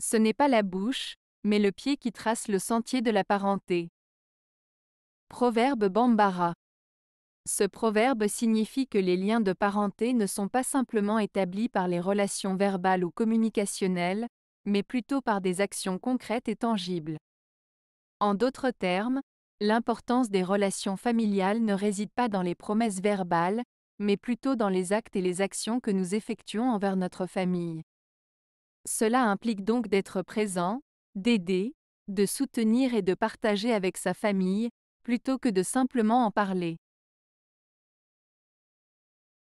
Ce n'est pas la bouche, mais le pied qui trace le sentier de la parenté. Proverbe Bambara. Ce proverbe signifie que les liens de parenté ne sont pas simplement établis par les relations verbales ou communicationnelles, mais plutôt par des actions concrètes et tangibles. En d'autres termes, l'importance des relations familiales ne réside pas dans les promesses verbales, mais plutôt dans les actes et les actions que nous effectuons envers notre famille. Cela implique donc d'être présent, d'aider, de soutenir et de partager avec sa famille, plutôt que de simplement en parler.